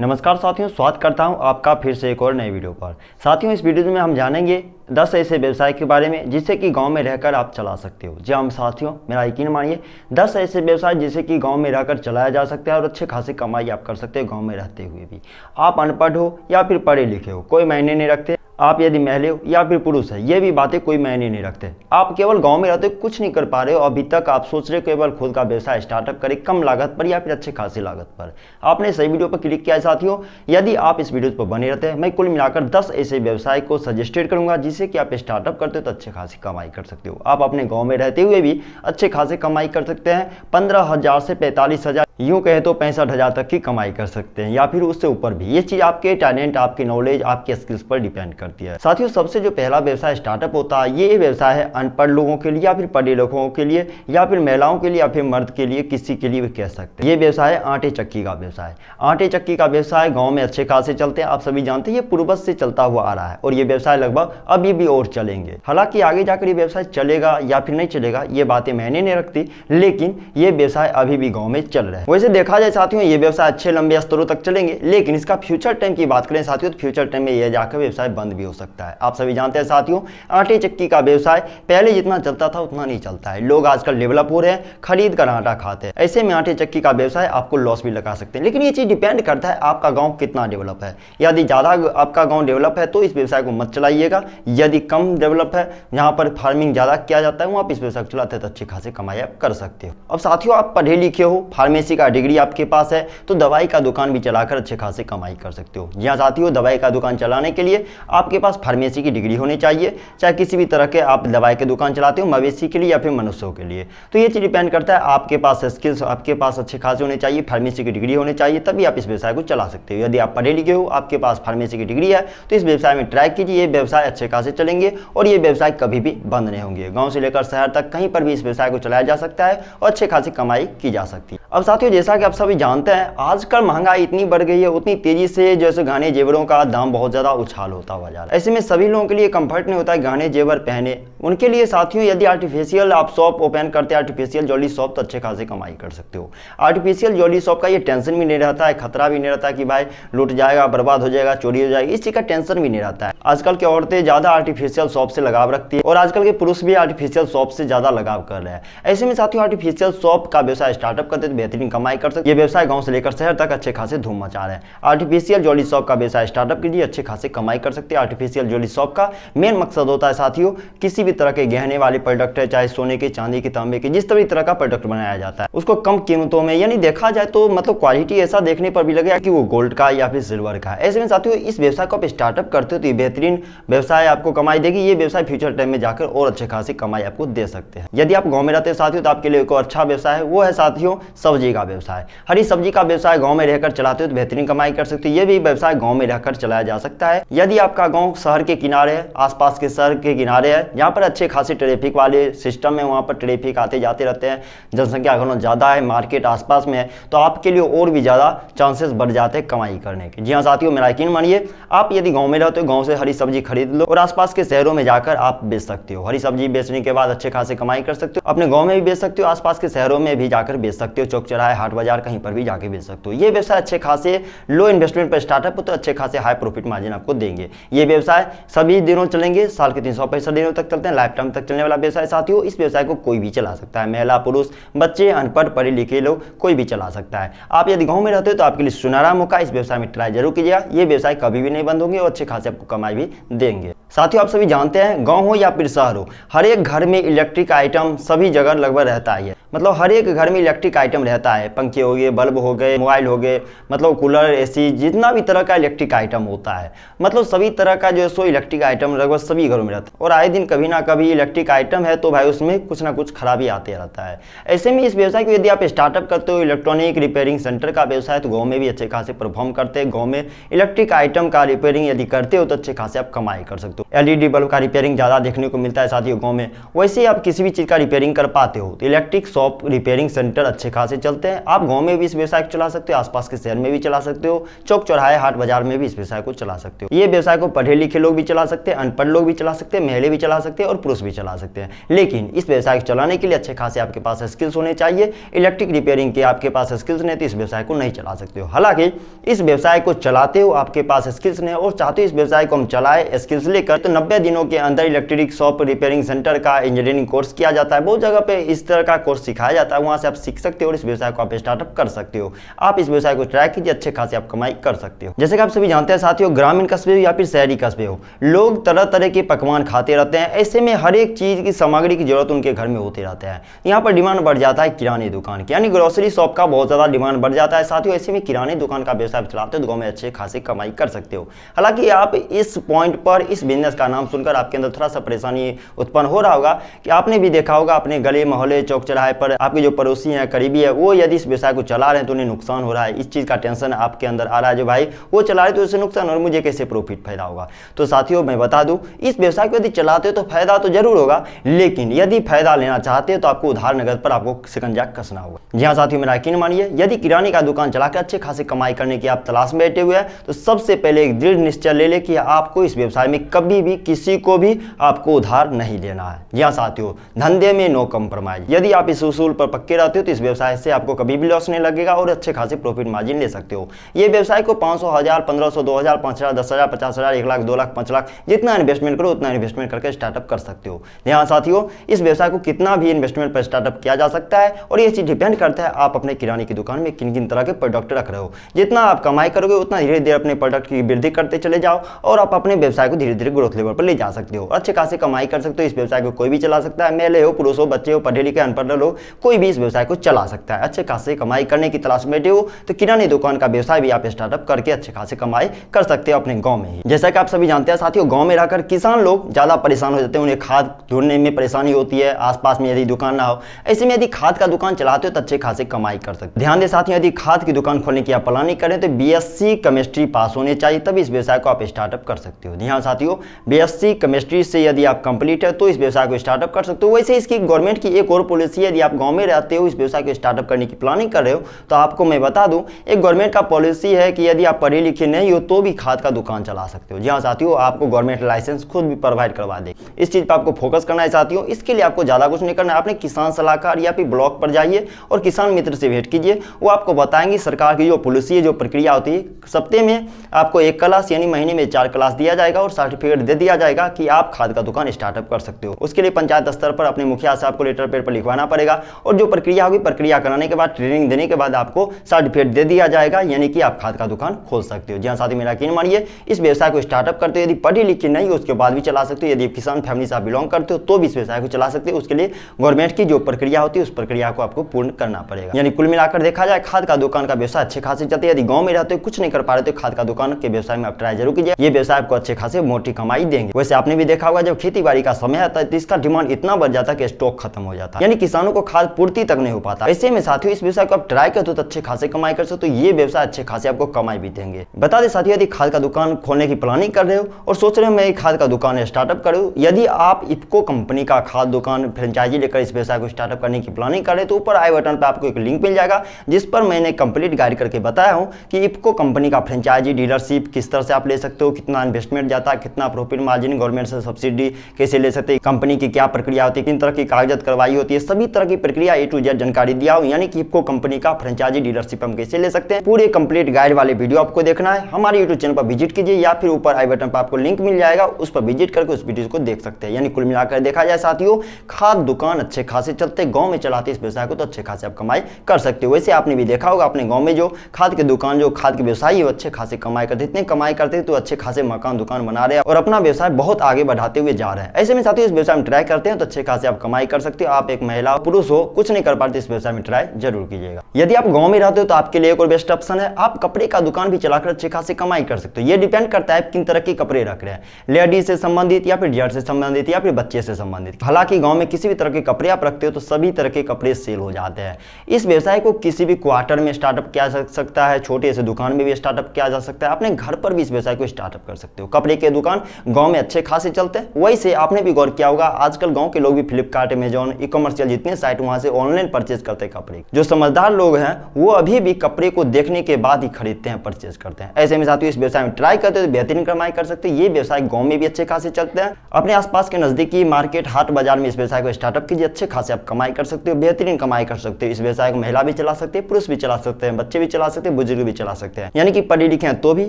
नमस्कार साथियों स्वागत करता हूं आपका फिर से एक और नए वीडियो पर साथियों इस वीडियो में हम जानेंगे 10 ऐसे व्यवसाय के बारे में जिससे कि गांव में रहकर आप चला सकते हो जी हम हाँ, साथियों मेरा यकीन मानिए 10 ऐसे व्यवसाय जिसे कि गांव में रहकर चलाया जा सकता है और अच्छे खासी कमाई आप कर सकते हो गाँव में रहते हुए भी आप अनपढ़ हो या फिर पढ़े लिखे हो कोई मायने नहीं रखते आप यदि महले हो या फिर पुरुष है ये भी बातें कोई मायने नहीं रखते आप केवल गांव में रहते कुछ नहीं कर पा रहे हो अभी तक आप सोच रहे हो केवल खुद का व्यवसाय स्टार्टअप करें कम लागत पर या फिर अच्छे खासी लागत पर आपने सही वीडियो पर क्लिक किया है साथियों यदि आप इस वीडियो पर बने रहते हैं मैं कुल मिलाकर दस ऐसे व्यवसाय को सजेस्टेड करूंगा जिससे कि आप स्टार्टअप करते हो तो अच्छे खासी कमाई कर सकते हो आप अपने गाँव में रहते हुए भी अच्छे खासी कमाई कर सकते हैं पंद्रह से पैंतालीस यूँ कहें तो पैंसठ हज़ार तक की कमाई कर सकते हैं या फिर उससे ऊपर भी ये चीज़ आपके टैलेंट आपके नॉलेज आपके स्किल्स पर डिपेंड करती है साथियों सबसे जो पहला व्यवसाय स्टार्टअप होता है ये व्यवसाय है अनपढ़ लोगों के लिए या फिर पढ़े लोगों के लिए या फिर महिलाओं के लिए या फिर मर्द के लिए किसी के लिए भी कह सकते हैं ये व्यवसाय है आटे चक्की का व्यवसाय आटे चक्की का व्यवसाय गाँव में अच्छे खासे चलते हैं आप सभी जानते हैं ये पूर्वज से चलता हुआ आ रहा है और ये व्यवसाय लगभग अभी भी और चलेंगे हालांकि आगे जाकर ये व्यवसाय चलेगा या फिर नहीं चलेगा ये बातें मैंने नहीं रखती लेकिन ये व्यवसाय अभी भी गाँव में चल रहे हैं वैसे देखा जाए साथियों ये व्यवसाय अच्छे लंबे स्तरों तक चलेंगे लेकिन इसका फ्यूचर टाइम की बात करें साथियों तो फ्यूचर टाइम में यह जाकर व्यवसाय बंद भी हो सकता है आप सभी जानते हैं साथियों आटे चक्की का व्यवसाय पहले जितना चलता था उतना नहीं चलता है लोग आजकल डेवलप हो रहे हैं खरीद कर आटा खाते हैं ऐसे में आटे चक्की का व्यवसाय आपको लॉस भी लगा सकते हैं लेकिन ये चीज़ डिपेंड करता है आपका गाँव कितना डेवलप है यदि ज़्यादा आपका गाँव डेवलप है तो इस व्यवसाय को मत चलाइएगा यदि कम डेवलप है जहाँ पर फार्मिंग ज़्यादा किया जाता है वहाँ आप इस व्यवसाय को चलाते हैं तो अच्छी खासी कमाई आप कर सकते हो अब साथियों आप पढ़े लिखे हो फार्मेसी किसी का डिग्री आपके पास है तो दवाई का दुकान भी चलाकर अच्छे खासे कमाई कर सकते हो जहाँ हाँ हो दवाई का दुकान चलाने के लिए आपके पास फार्मेसी की डिग्री होनी चाहिए चाहे किसी भी तरह के आप दवाई की दुकान चलाते हो मवेशी के लिए या फिर मनुष्यों के लिए तो ये चीज़ डिपेंड करता है आपके पास स्किल्स आपके पास अच्छे खासे होने चाहिए फार्मेसी की डिग्री होनी चाहिए तभी आप इस व्यवसाय को चला सकते हो यदि आप पढ़े लिखे हो आपके पास फार्मेसी की डिग्री है तो इस व्यवसाय में ट्राई कीजिए ये व्यवसाय अच्छे खासे चलेंगे और ये व्यवसाय कभी भी बंद नहीं होंगे गाँव से लेकर शहर तक कहीं पर भी इस व्यवसाय को चलाया जा सकता है और अच्छे खासी कमाई की जा सकती है अब साथ साथियों जैसा कि आप सभी जानते हैं आजकल महंगाई इतनी बढ़ गई है उतनी तेजी से जैसे गाने जेवरों का दाम बहुत ज्यादा उछाल होता हुआ जा रहा है ऐसे में सभी लोगों के लिए कंफर्ट नहीं होता है गाने जेवर पहने उनके लिए साथियों यदि आर्टिफिशियल आप शॉप ओपन करते हैं आर्टिफिशियल ज्वेलरी शॉप तो अच्छे खासे कमाई कर सकते हो आर्टिफिशियल ज्वेलरी शॉप का ये टेंशन भी नहीं रहता है खतरा भी नहीं रहता कि भाई लूट जाएगा बर्बाद हो जाएगा चोरी हो जाएगी इस चीज का टेंशन भी नहीं रहता है आजकल की औरतें ज्यादा आर्टिफिशियल शॉप से लगाव रखती है और आजकल के पुरुष भी आर्टिफिशियल शॉप से ज्यादा लगाव कर रहे हैं ऐसे में साथियों आर्टिफिशियल शॉप का व्यवसाय स्टार्टअप करते तो बेहतरीन कमाई कर सकते ये व्यवसाय गाँव से लेकर शहर तक अच्छे खासे धूम मचा रहे हैं आर्टिफिशियल जोली शॉप का व्यवसाय स्टार्टअप के लिए अच्छे खासे कमाई कर सकते हैं आर्टिफिशियल जोली शॉप का मेन मकसद होता है साथियों किसी भी तरह के गहने वाले प्रोडक्ट है चाहे सोने के चांदी के तांबे के जिस तरह का प्रोडक्ट बनाया जाता है उसको कम कीमतों में यानी देखा जाए तो मतलब क्वालिटी ऐसा देखने पर भी लगेगा कि वो गोल्ड का या फिर सिल्वर का ऐसे में साथियों इस व्यवसाय को आप स्टार्टअप करते हो तो ये बेहतरीन व्यवसाय आपको कमाई देगी ये व्यवसाय फ्यूचर टाइम में जाकर और अच्छे खासी कमाई आपको दे सकते हैं यदि आप गाँव में रहते हैं साथियों तो आपके लिए एक अच्छा व्यवसाय है वो है साथियों सब्जी का व्यवसाय हरी सब्जी का व्यवसाय गांव में रहकर चलाते हो तो बेहतरीन कमाई कर सकते हो ये भी व्यवसाय गांव में रहकर चलाया जा सकता है यदि आपका गांव शहर के किनारे है आसपास के शहर के किनारे है जहाँ पर अच्छे खासे ट्रैफिक वाले सिस्टम है वहाँ पर ट्रैफिक आते जाते रहते हैं जनसंख्या घनों ज़्यादा है मार्केट आसपास में है तो आपके लिए और भी ज़्यादा चांसेस बढ़ जाते हैं कमाई करने के जी हाँ साथियों मेरा यकीन मानिए आप यदि गाँव में रहते हो गाँव से हरी सब्जी खरीद लो और आसपास के शहरों में जाकर आप बेच सकते हो हरी सब्जी बेचने के बाद अच्छे खासे कमाई कर सकते हो अपने गाँव में भी बेच सकते हो आसपास के शहरों में भी जाकर बेच सकते हो चौक चौराहे रहा है हाट बाजार कहीं पर भी जाके बेच सकते हो ये व्यवसाय अच्छे खासे लो इन्वेस्टमेंट पर स्टार्टअप तो अच्छे खासे हाई प्रॉफिट मार्जिन आपको देंगे ये व्यवसाय सभी दिनों चलेंगे साल के तीन सौ पैंसठ दिनों तक चलते हैं लाइफ टाइम तक चलने वाला व्यवसाय साथियों इस व्यवसाय को कोई भी चला सकता है महिला पुरुष बच्चे अनपढ़ पढ़े लिखे लोग कोई भी चला सकता है आप यदि गाँव में रहते हो तो आपके लिए सुनहरा मौका इस व्यवसाय में ट्राई जरूर कीजिएगा ये व्यवसाय कभी भी नहीं बंद होंगे और अच्छे खासे आपको कमाई भी देंगे साथियों आप सभी जानते हैं गांव हो या फिर शहर हो हर एक घर में इलेक्ट्रिक आइटम सभी जगह लगभग रहता ही है मतलब हर एक घर में इलेक्ट्रिक आइटम रहता है पंखे हो गए बल्ब हो गए मोबाइल हो गए मतलब कूलर एसी जितना भी तरह का इलेक्ट्रिक आइटम होता है मतलब सभी तरह का जो है सो इलेक्ट्रिक आइटम लगभग सभी घरों में रहता है और आए दिन कभी ना कभी इलेक्ट्रिक आइटम है तो भाई उसमें कुछ ना कुछ खराबी आते रहता है ऐसे में इस व्यवसाय को यदि आप स्टार्टअप करते हो इलेक्ट्रॉनिक रिपेयरिंग सेंटर का व्यवसाय तो गाँव में भी अच्छे खासे परफॉर्म करते हैं गाँव में इलेक्ट्रिक आइटम का रिपेयरिंग यदि करते हो तो अच्छे खासे आप कमाई कर सकते हो एलईडी बल्ब e का रिपेयरिंग ज़्यादा देखने को मिलता है साथियों गाँव में वैसे आप किसी भी चीज़ का रिपेयरिंग कर पाते हो तो electric shop shop repairing centre अच्छे खासे चलते हैं आप गांव में भी इस व्यवसाय को चला सकते हो आसपास के शहर में भी चला सकते हो चौक चौराहे हाट बाजार में भी इस व्यवसाय को चला सकते हो ये व्यवसाय को पढ़े लिखे लोग भी चला सकते हैं अनपढ़ लोग भी चला सकते हैं महिला भी चला सकते हैं और पुरुष भी चला सकते हैं लेकिन इस व्यवसाय को चलाने के लिए अच्छे खासे आपके पास स्किल्स होने चाहिए इलेक्ट्रिक रिपेयरिंग के आपके पास स्किल्स नहीं तो इस व्यवसाय को नहीं चला सकते हो हालांकि इस व्यवसाय को चलाते हो आपके पास स्किल्स नहीं और चाहते हो इस व्यवसाय को हम चलाए स्किल्स लेकर तो नब्बे दिनों के अंदर इलेक्ट्रिक शॉप रिपेयरिंग सेंटर का इंजीनियरिंग कोर्स किया जाता है बहुत जगह पे इस तरह का कोर्स सिखाया जाता है वहाँ से आप सीख सकते हो और इस व्यवसाय को आप स्टार्टअप कर सकते हो आप इस व्यवसाय को ट्राई कीजिए अच्छे खासे आप कमाई कर सकते हो जैसे कि आप सभी जानते हैं साथियों ग्रामीण कस्बे हो या फिर शहरी कस्बे हो लोग तरह तरह के पकवान खाते रहते हैं ऐसे में हर एक चीज़ की सामग्री की जरूरत उनके घर में होती रहता है यहाँ पर डिमांड बढ़ जाता है किराने दुकान की यानी ग्रोसरी शॉप का बहुत ज़्यादा डिमांड बढ़ जाता है साथियों ऐसे में किराने दुकान का व्यवसाय चलाते हो तो गाँव में अच्छे खासे कमाई कर सकते हो हालांकि आप इस पॉइंट पर इस बिजनेस का नाम सुनकर आपके अंदर थोड़ा सा परेशानी उत्पन्न हो रहा होगा कि आपने भी देखा होगा अपने गले मोहल्ले चौक चौराहे पर आपके जो पड़ोसी हैं करीबी है वो यदि इस व्यवसाय को चला रहे हैं तो उन्हें नुकसान हो रहा है इस चीज़ का टेंशन आपके अंदर आ रहा है जो भाई वो चला रहे तो उससे नुकसान और मुझे कैसे प्रॉफिट फायदा होगा तो साथियों मैं बता दूँ इस व्यवसाय को यदि चलाते हो तो फायदा तो जरूर होगा लेकिन यदि फायदा लेना चाहते हो तो आपको उधार नगद पर आपको शिकंजा कसना होगा जी हाँ साथियों मेरा यकीन मानिए यदि किराने का दुकान चलाकर अच्छे खासे कमाई करने की आप तलाश में बैठे हुए हैं तो सबसे पहले एक दृढ़ निश्चय ले ले कि आपको इस व्यवसाय में कभी भी किसी को भी आपको उधार नहीं लेना है जी हाँ साथियों धंधे में नो कम्प्रोमाइज यदि आप इस उसूल पर पक्के रहते हो तो इस व्यवसाय से आपको कभी भी लॉस नहीं लगेगा और अच्छे खासे प्रॉफिट मार्जिन ले सकते हो ये व्यवसाय को पाँच सौ हज़ार पंद्रह सौ दो हज़ार पाँच हज़ार दस हज़ार पचास हज़ार एक लाख दो लाख पाँच लाख जितना इन्वेस्टमेंट करो उतना इन्वेस्टमेंट करके स्टार्टअप कर सकते हो यहाँ साथियों इस व्यवसाय को कितना भी इन्वेस्टमेंट पर स्टार्टअप किया जा सकता है और ये चीज़ डिपेंड करता है आप अपने किराने की दुकान में किन किन तरह के प्रोडक्ट रख रहे हो जितना आप कमाई करोगे उतना धीरे धीरे अपने प्रोडक्ट की वृद्धि करते चले जाओ और आप अपने व्यवसाय को धीरे धीरे ग्रोथ लेवल पर ले जा सकते हो अच्छे खासे कमाई कर सकते हो इस व्यवसाय को कोई भी चला सकता है मेले हो पुरुष हो बच्चे हो पढ़े लिखे अनपढ़ हो कोई भी इस व्यवसाय को चला सकता है अच्छे खासे कमाई करने की तलाश में हो तो किराने दुकान का व्यवसाय भी आप स्टार्टअप करके अच्छे खासे कमाई कर सकते हो अपने गाँव में ही जैसा कि आप सभी जानते हैं साथियों गाँव में रहकर किसान लोग ज़्यादा परेशान हो जाते हैं उन्हें खाद ढूंढने में परेशानी होती है आसपास में यदि दुकान ना हो ऐसे में यदि खाद का दुकान चलाते हो तो अच्छे खासे कमाई कर सकते ध्यान दे साथियों यदि खाद की दुकान खोलने की आप प्लानिंग करें तो बीएससी केमिस्ट्री पास होने चाहिए तभी इस व्यवसाय को आप स्टार्टअप कर सकते हो ध्यान साथियों बीएससी केमिस्ट्री से यदि आप कंप्लीट है तो इस व्यवसाय को स्टार्टअप कर सकते हो वैसे इसकी गवर्नमेंट की एक और पॉलिसी है यदि आप गांव में रहते हो इस व्यवसाय को स्टार्टअप करने की प्लानिंग कर रहे हो तो आपको मैं बता दूं एक गवर्नमेंट का पॉलिसी है कि यदि आप पढ़े लिखे नहीं हो तो भी खाद का दुकान चला सकते हो जहाँ साथियों आपको गवर्नमेंट लाइसेंस खुद भी प्रोवाइड करवा दे इस चीज़ पर आपको फोकस करना है साथियों इसके लिए आपको ज़्यादा कुछ नहीं करना है आपने किसान सलाहकार या फिर ब्लॉक पर जाइए और किसान मित्र से भेंट कीजिए वो आपको बताएंगे सरकार की जो पॉलिसी है जो प्रक्रिया होती है सप्ते में आपको एक क्लास यानी महीने में चार क्लास दिया जाएगा और सर्टिफिकेट दे दिया जाएगा कि आप खाद का दुकान स्टार्टअप कर सकते हो उसके लिए पंचायत स्तर पर अपने मुखिया से आपको लेटर पेड पर लिखवाना पड़ेगा जाएगा और जो प्रक्रिया होगी प्रक्रिया कराने के बाद ट्रेनिंग देने के बाद आपको सर्टिफिकेट दे दिया जाएगा यानी कि आप खाद का दुकान खोल सकते हो जहाँ साथी मेरा यकीन मानिए इस व्यवसाय को स्टार्टअप करते हो यदि पढ़ी लिखी नहीं उसके बाद भी चला सकते हो यदि किसान फैमिली से आप बिलोंग करते हो तो भी इस व्यवसाय को चला सकते हो उसके लिए गवर्नमेंट की जो प्रक्रिया होती है उस प्रक्रिया को आपको पूर्ण करना पड़ेगा यानी कुल मिलाकर देखा जाए खाद का दुकान का व्यवसाय अच्छे खासे चलते यदि गाँव में रहते हो कुछ नहीं कर पा रहे तो खाद का दुकान के व्यवसाय में आप ट्राई जरूर कीजिए ये व्यवसाय आपको अच्छे खासे मोटी कमाई देंगे वैसे आपने भी देखा होगा जब खेती का समय आता है तो इसका डिमांड इतना बढ़ जाता है कि स्टॉक खत्म हो जाता है यानी किसानों को खास पूर्ति तक नहीं हो पाता ऐसे में साथियों इस व्यवसाय को आप ट्राई कर दो तो, तो अच्छे खासे कमाई कर सकते हो तो ये व्यवसाय अच्छे खासे आपको कमाई भी देंगे बता दें साथियों यदि खाद का दुकान खोलने की प्लानिंग कर रहे हो और सोच रहे हो मैं खाद का दुकान स्टार्टअप करूँ यदि आप इफको कंपनी का खाद दुकान फ्रेंचाइजी लेकर इस व्यवसाय को स्टार्टअप करने की प्लानिंग कर रहे तो ऊपर आई बटन पर आपको एक लिंक मिल जाएगा जिस पर मैंने कंप्लीट गाइड करके बताया हूँ कि इफको कंपनी का फ्रेंचाइजी डीलरशिप किस तरह से आप ले सकते हो कितना इन्वेस्टमेंट जाता है कितना प्रॉफिट मार्जिन गवर्नमेंट से सब्सिडी कैसे ले सकते हैं कंपनी की क्या प्रक्रिया होती है किन तरह की कागजात करवाई होती है सभी तरह की की प्रक्रिया ए टू जेड जानकारी दिया हो यानी कि हिपको कंपनी का फ्रेंचाइजी डीलरशिप हम कैसे ले सकते हैं पूरे कंप्लीट गाइड वाले वीडियो आपको देखना है हमारे यूट्यूब चैनल पर विजिट कीजिए या फिर ऊपर आई बटन पर आपको लिंक मिल जाएगा उस पर विजिट करके उस वीडियो को देख सकते हैं यानी कुल मिलाकर देखा जाए साथियों खाद दुकान अच्छे खासे चलते गाँव में चलाते इस व्यवसाय को तो अच्छे खासे आप कमाई कर सकते हो वैसे आपने भी देखा होगा अपने गाँव में जो खाद की दुकान जो खाद के व्यवसायी वो अच्छे खासे कमाई करते इतने कमाई करते तो अच्छे खासे मकान दुकान बना रहे और अपना व्यवसाय बहुत आगे बढ़ाते हुए जा रहे हैं ऐसे में साथियों इस व्यवसाय में ट्राई करते हैं तो अच्छे खासे आप कमाई कर सकते हो आप एक महिला पुरुष पुरुष हो कुछ नहीं कर पाते इस व्यवसाय में ट्राई जरूर कीजिएगा यदि आप गाँव में रहते हो तो आपके लिए एक और बेस्ट ऑप्शन है आप कपड़े का दुकान भी चलाकर अच्छी खासी कमाई कर सकते हो ये डिपेंड करता है आप किन तरह के कपड़े रख रहे हैं लेडीज से संबंधित या फिर डियर से संबंधित या फिर बच्चे से संबंधित हालांकि गाँव में किसी भी तरह के कपड़े आप रखते हो तो सभी तरह के कपड़े सेल हो जाते हैं इस व्यवसाय को किसी भी क्वार्टर में स्टार्टअप किया जा सकता है छोटे से दुकान में भी स्टार्टअप किया जा सकता है अपने घर पर भी इस व्यवसाय को स्टार्टअप कर सकते हो कपड़े के दुकान गाँव में अच्छे खासे चलते हैं वैसे आपने भी गौर किया होगा आजकल गाँव के लोग भी फ्लिपकार्ट अमेजोन ई कॉमर्स जितने साइट वहां से ऑनलाइन परचेज करते हैं कपड़े जो समझदार लोग हैं वो अभी भी कपड़े को देखने के बाद ही खरीदते हैं परचेज करते हैं ऐसे में साथियों इस व्यवसाय में ट्राई करते हैं तो बेहतरीन कमाई कर सकते हैं ये व्यवसाय गाँव में भी अच्छे खासे चलते हैं अपने आसपास के नजदीकी मार्केट हाट बाजार में इस व्यवसाय को स्टार्टअप कीजिए अच्छे खासे आप कमाई कर सकते हो बेहतरीन कमाई कर सकते हो इस व्यवसाय को महिला भी चला सकते हैं पुरुष भी चला सकते हैं बच्चे भी चला सकते हैं बुजुर्ग भी चला सकते हैं यानी कि पढ़े लिखे हैं तो भी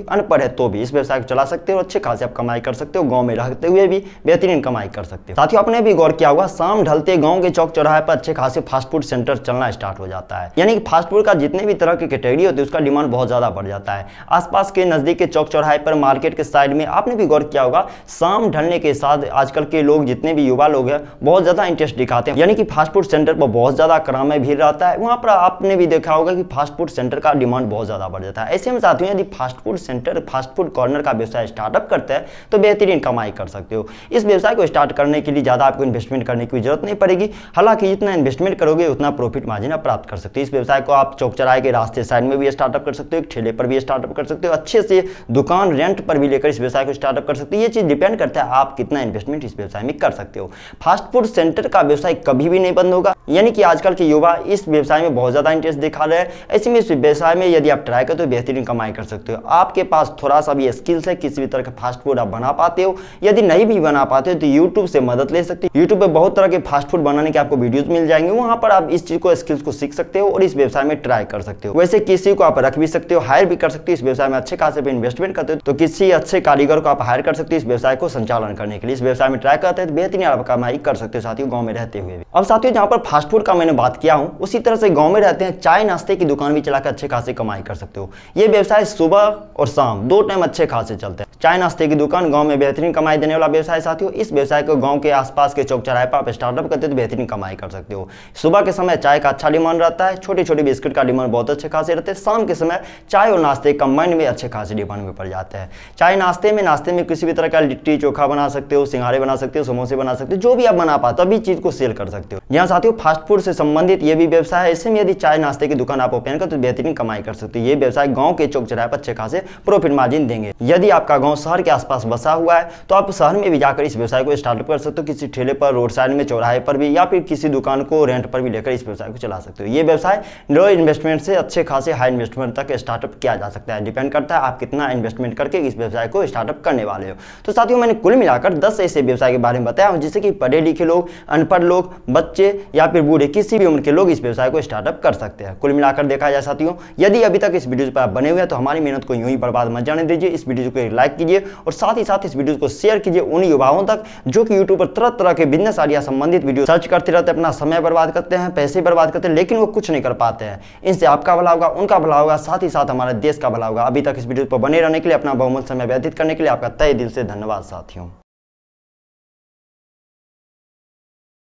अनपढ़ है तो भी इस व्यवसाय को चला सकते हो अच्छे खासे आप कमाई कर सकते हो गाँव में रहते हुए भी बेहतरीन कमाई कर सकते हो साथियों आपने भी गौर किया होगा शाम ढलते गांव के चौक चौराहे पर अच्छे खासे फास्ट फूड सेंटर चलना स्टार्ट हो जाता है यानी कि फास्ट फूड का जितने भी तरह की कैटेगरी होती है उसका डिमांड बहुत ज़्यादा बढ़ जाता है आसपास के नज़दीक के चौक चौराहे पर मार्केट के साइड में आपने भी गौर किया होगा शाम ढलने के साथ आजकल के लोग जितने भी युवा लोग हैं बहुत ज़्यादा इंटरेस्ट दिखाते हैं यानी कि फास्ट फूड सेंटर पर बहुत ज़्यादा क्राम में भीड़ रहता है वहाँ पर आपने भी देखा होगा कि फास्ट फूड सेंटर का डिमांड बहुत ज़्यादा बढ़ जाता है ऐसे में साथियों यदि fast food centre fast food corner का व्यवसाय स्टार्टअप करते हैं तो बेहतरीन कमाई कर सकते हो इस व्यवसाय को स्टार्ट करने के लिए ज़्यादा आपको इन्वेस्टमेंट करने की जरूरत नहीं पड़ेगी हालांकि जितना इन्वेस्टमेंट करोगे उतना प्रॉफिट मार्जिन आप प्राप्त कर सकते हो इस व्यवसाय को आप चौक चराए के रास्ते साइड में भी स्टार्टअप कर सकते हो एक ठेले पर भी स्टार्टअप कर सकते हो अच्छे से दुकान रेंट पर भी लेकर इस व्यवसाय को स्टार्टअप कर सकते हो ये चीज़ डिपेंड करता है आप कितना इन्वेस्टमेंट इस व्यवसाय में कर सकते हो फास्ट फूड सेंटर का व्यवसाय कभी भी नहीं बंद होगा यानी कि आजकल के युवा इस व्यवसाय में बहुत ज़्यादा इंटरेस्ट दिखा रहे हैं ऐसे में इस व्यवसाय में यदि आप ट्राई करते हो बेहतरीन कमाई कर सकते हो आपके पास थोड़ा सा भी स्किल्स है किसी भी तरह का फास्ट फूड आप बना पाते हो यदि नहीं भी बना पाते हो तो यूट्यूब से मदद ले सकते हो यूट्यूब पर बहुत तरह के फास्ट फूड बनाने के आपको वीडियोज मिल जाएंगे वहाँ पर आप इस चीज़ को स्किल्स को सीख सकते हो और इस व्यवसाय में ट्राई कर सकते हो वैसे किसी को आप रख भी सकते हो हायर भी कर सकते हो इस व्यवसाय में अच्छे खासे पर इन्वेस्टमेंट करते हो तो किसी अच्छे कारीगर को आप हायर कर सकते हो इस व्यवसाय को संचालन करने के लिए इस व्यवसाय में ट्राई करते हैं तो बेहतरीन आप कमाई कर सकते हो साथियों गाँव में रहते हुए अब साथियों जहाँ पर फास्ट फूड का मैंने बात किया हूँ उसी तरह से गाँव में रहते हैं चाय नाश्ते की दुकान भी चलाकर अच्छे खासे कमाई कर सकते हो ये व्यवसाय सुबह और शाम दो टाइम अच्छे खासे चलते हैं चाय नाश्ते की दुकान गाँव में बेहतरीन कमाई देने वाला व्यवसाय साथियों इस व्यवसाय को गाँव के आसपास के चौक चौराहे पर आप स्टार्टअप करते हो तो बेहतरीन कमाई कर सकते हो सुबह के समय चाय का अच्छा डिमांड रहता है छोटे छोटे बिस्किट का डिमांड बहुत अच्छे खासे रहते हैं शाम के समय चाय और नाश्ते कंबाइंड में अच्छे खासे डिमांड में पड़ जाते हैं चाय नाश्ते में नाश्ते में किसी भी तरह का लिट्टी चोखा बना सकते हो सिंगारे बना सकते हो समोसे बना सकते हो जो भी आप बना पाते हो अभी चीज़ को सेल कर सकते हो यहाँ साथियों फास्ट फूड से संबंधित ये भी व्यवसाय है ऐसे में यदि चाय नाश्ते की दुकान आप ओपन कर तो बेहतरीन कमाई कर सकते हो ये व्यवसाय गाँव के चौक चौराहे पर अच्छे खासे प्रॉफिट मार्जिन देंगे यदि आपका गाँव शहर के आसपास बसा हुआ है तो आप शहर में भी जाकर इस व्यवसाय को स्टार्टअप कर सकते हो किसी ठेले पर रोड साइड में चौराहे पर भी या फिर किसी दुकान को रेंट पर भी लेकर इस व्यवसाय को चला सकते हो ये व्यवसाय लो इन्वेस्टमेंट से अच्छे खासे हाई इन्वेस्टमेंट तक स्टार्टअप किया जा सकता है डिपेंड करता है आप कितना इन्वेस्टमेंट करके इस व्यवसाय को स्टार्टअप करने वाले हो तो साथियों मैंने कुल मिलाकर दस ऐसे व्यवसाय के बारे में बताया जिससे कि पढ़े लिखे लोग अनपढ़ लोग बच्चे या या फिर बूढ़े किसी भी उम्र के लोग इस व्यवसाय को स्टार्टअप कर सकते हैं कुल मिलाकर देखा जाए साथियों यदि अभी तक इस वीडियो पर आप बने हुए हैं तो हमारी मेहनत को यूं ही बर्बाद मत जाने दीजिए इस वीडियो को लाइक कीजिए और साथ ही साथ इस वीडियो को शेयर कीजिए उन युवाओं तक जो कि यूट्यूब पर तरह तरह के बिजनेस आइडिया संबंधित वीडियो सर्च करते रहते अपना समय बर्बाद करते हैं पैसे बर्बाद करते हैं लेकिन वो कुछ नहीं कर पाते हैं इनसे आपका भला होगा उनका भला होगा साथ ही साथ हमारे देश का भला होगा अभी तक इस वीडियो पर बने रहने के लिए अपना बहुमूल समय व्यतीत करने के लिए आपका तय दिल से धन्यवाद साथियों